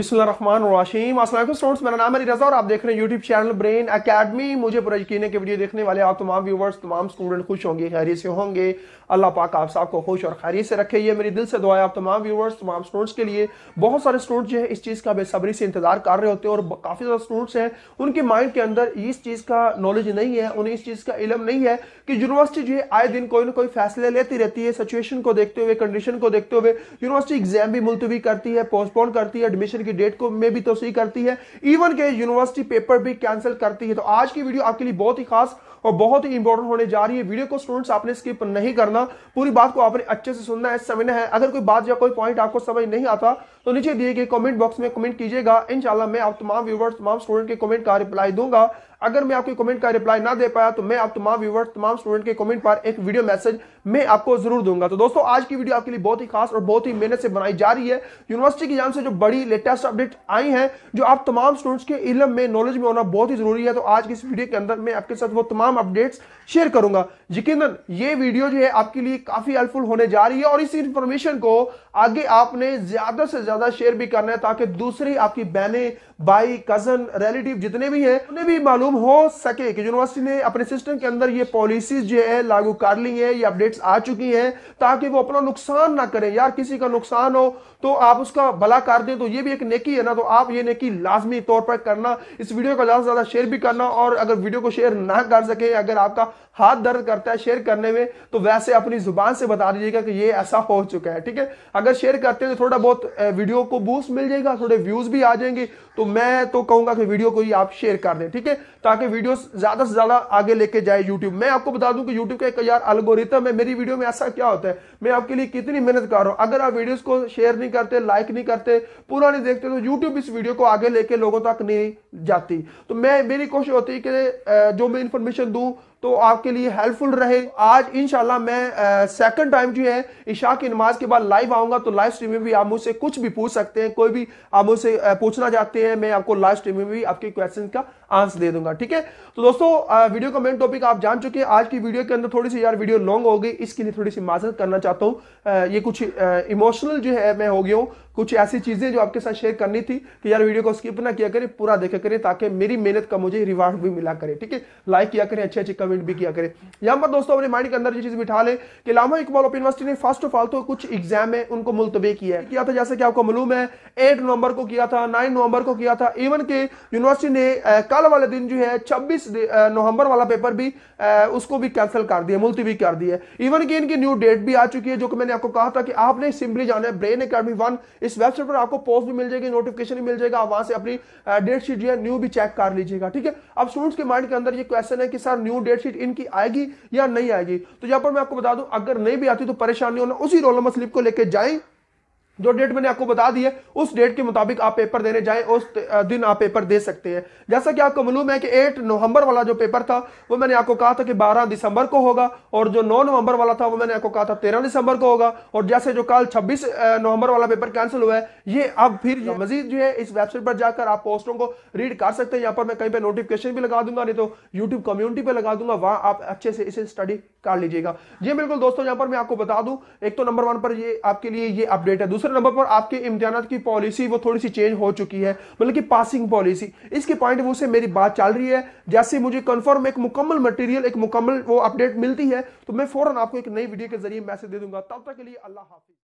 असल स्टूडेंट्स मेरा नाम अली रजा और आप देख रहे हैं यूट्यूब चैनल ब्रेन एकेडमी मुझे पूरा यकीन है कि वीडियो देखने वाले आप तमाम व्यूवर्स तमाम स्टूडेंट खुश होंगे खैरी से होंगे अल्लाह पाक आप सबको खुश और खैरी से रखे ये मेरी दिल से दुआ है आप तमाम व्यूवर्स तमाम स्टूडेंट्स के लिए बहुत सारे स्टूडेंट्स जो है इस चीज़ का बेसब्री से इंतजार कर रहे होते हैं और काफ़ी सारे स्टूडेंट्स हैं उनके माइंड के अंदर इस चीज़ का नॉलेज नहीं है उन्हें इस चीज़ का इलम नहीं है कि यूनिवर्सिटी जो है आए दिन कोई ना कोई फैसले लेती रहती है सिचुएशन को देखते हुए कंडीशन को देखते हुए यूनिवर्सिटी एग्जाम भी मुलतवी करती है पोस्टपोन करती है एडमिशन की डेट को में भी तोसी करती है इवन के यूनिवर्सिटी पेपर भी कैंसिल करती है तो आज की वीडियो आपके लिए बहुत ही खास और बहुत ही इंपॉर्टेंट होने जा रही है वीडियो को स्टूडेंट्स आपने स्किप नहीं करना पूरी बात को आपने अच्छे से सुनना है समझना है अगर कोई बात या कोई पॉइंट आपको समझ नहीं आता तो नीचे दिए गए कमेंट बॉक्स में कमेंट कीजिएगा इंशाल्लाह मैं आप तमाम व्यूवर्स तमाम स्टूडेंट के कमेंट का रिप्लाई दूंगा अगर मैं आपके कमेंट का रिप्लाई ना दे पाया तो मैं आप तमाम व्यूवर्स तमाम स्टूडेंट के कमेंट पर एक वीडियो मैसेज मैं आपको जरूर दूंगा तो दोस्तों आज की वीडियो आपके लिए बहुत ही खास और बहुत ही मेहनत से बनाई जा रही है यूनिवर्सिटी के जान से जो बड़ी लेटेस्ट अपडेट आई है जो आप तमाम स्टूडेंट्स के इलम में नॉलेज में होना बहुत ही जरूरी है तो आज की इस वीडियो के अंदर मैं आपके साथ वो तमाम अपडेट्स शेयर करूंगा यकीनन ये वीडियो जो है आपके लिए काफी हेल्पफुल होने जा रही है और इस इंफॉर्मेशन को आगे आपने ज्यादा से ज्यादा शेयर भी करना है ताकि दूसरी आपकी बहने भाई कजन रिलेटिव जितने भी हैं उन्हें भी मालूम हो सके कि यूनिवर्सिटी ने अपने सिस्टम के अंदर ये पॉलिसीज जो है लागू कर ली है ये अपडेट्स आ चुकी हैं ताकि वो अपना नुकसान ना करें यार किसी का नुकसान हो तो आप उसका भला कर दें तो ये भी एक नेकी है ना तो आप ये नेकी लाजमी तौर पर करना इस वीडियो को ज्यादा से ज्यादा शेयर भी करना और अगर वीडियो को शेयर ना कर सके अगर आपका हाथ दर्द कर करता है शेयर करने में तो वैसे अपनी जुबान से बता दीजिएगा कि ये ऐसा हो चुका है ठीक है अगर शेयर करते हैं तो थोड़ा बहुत वीडियो को बूस्ट मिल जाएगा थोड़े व्यूज भी आ जाएंगे तो मैं तो कहूंगा कि वीडियो को ही आप शेयर कर दें ठीक है ताकि वीडियो ज्यादा से ज्यादा आगे लेके जाए यूट्यूब मैं आपको बता दूं कि यूट्यूब का एक यार अलगोरिथम है मेरी वीडियो में ऐसा क्या होता है मैं आपके लिए कितनी मेहनत कर रहा हूं अगर आप वीडियो को शेयर नहीं करते लाइक नहीं करते पूरा नहीं देखते तो यूट्यूब इस वीडियो को आगे लेके लोगों तक नहीं जाती तो मैं मेरी कोशिश होती है कि जो मैं इंफॉर्मेशन दूं तो आपके लिए हेल्पफुल रहे आज इनशाला मैं सेकंड टाइम जो है ईशा की नमाज के बाद लाइव आऊंगा तो लाइव स्ट्रीम में भी आप मुझसे कुछ भी पूछ सकते हैं कोई भी आप मुझसे पूछना चाहते हैं मैं आपको लाइव स्ट्रीम में भी आपके क्वेश्चन का आंसर दे दूंगा ठीक है तो दोस्तों वीडियो का मेन टॉपिक आप जान चुके हैं आज की वीडियो के अंदर थोड़ी सी यार वीडियो लॉन्ग हो गई इसके लिए थोड़ी सी माजत करना चाहता हूँ ये कुछ इमोशनल जो है मैं हो गया हूँ कुछ ऐसी चीजें जो आपके साथ शेयर करनी थी कि यार वीडियो को स्किप ना किया करें पूरा देखा करें ताकि मेरी मेहनत का मुझे रिवार्ड भी मिला करे ठीक है लाइक किया करें अच्छे अच्छे कमेंट भी किया करें यहां पर दोस्तों अपने माइंड के अंदर ये चीज बिठा ले कि लामा इकबाल ओपन यूनिवर्सिटी ने फर्स्ट ऑफ ऑल तो कुछ एग्जाम है उनको मुलतवी किया है किया था जैसे कि आपको मालूम है एट नवंबर को किया था नाइन नवंबर को किया था इवन के यूनिवर्सिटी ने कल वाले दिन जो है छब्बीस नवंबर वाला पेपर भी उसको भी कैंसिल कर दिया मुलतवी कर दिया इवन की इनकी न्यू डेट भी आ चुकी है जो कि मैंने आपको कहा था कि आपने सिंपली जाना है ब्रेन अकेडमी वन इस वेबसाइट पर आपको पोस्ट भी मिल जाएगी नोटिफिकेशन भी मिल जाएगा आप वहां से अपनी डेट शीट जो है न्यू भी चेक कर लीजिएगा ठीक है अब स्टूडेंट्स के माइंड के अंदर ये क्वेश्चन है कि सर न्यू डेट शीट इनकी आएगी या नहीं आएगी तो यहाँ पर मैं आपको बता दूं अगर नहीं भी आती तो परेशानी होना उसी रोल नंबर स्लिप को लेकर जाए जो डेट मैंने आपको बता दी है उस डेट के मुताबिक आप पेपर देने जाएं उस दिन आप पेपर दे सकते हैं जैसा कि आपको मालूम है कि 8 नवंबर वाला जो पेपर था वो मैंने आपको कहा था कि 12 दिसंबर को होगा और जो 9 नवंबर वाला था वो मैंने आपको कहा था 13 दिसंबर को होगा और जैसे जो कल 26 नवंबर वाला पेपर कैंसिल हुआ है ये अब फिर मजीद जो है इस वेबसाइट पर जाकर आप पोस्टों को रीड कर सकते हैं यहाँ पर मैं कहीं पर नोटिफिकेशन भी लगा दूंगा नहीं तो यूट्यूब कम्युनिटी पर लगा दूंगा वहां आप अच्छे से इसे स्टडी कर लीजिएगा जी हाँ, बिल्कुल दोस्तों यहां पर मैं आपको बता दूं एक तो नंबर वन पर ये आपके लिए ये अपडेट है दूसरे नंबर पर आपके इम्तिहान की पॉलिसी वो थोड़ी सी चेंज हो चुकी है मतलब कि पासिंग पॉलिसी इसके पॉइंट वो से मेरी बात चल रही है जैसे मुझे कंफर्म एक मुकम्मल मटेरियल एक मुकम्मल वो अपडेट मिलती है तो मैं फौरन आपको एक नई वीडियो के जरिए मैसेज दे दूंगा तब तक के लिए अल्लाह हाफिज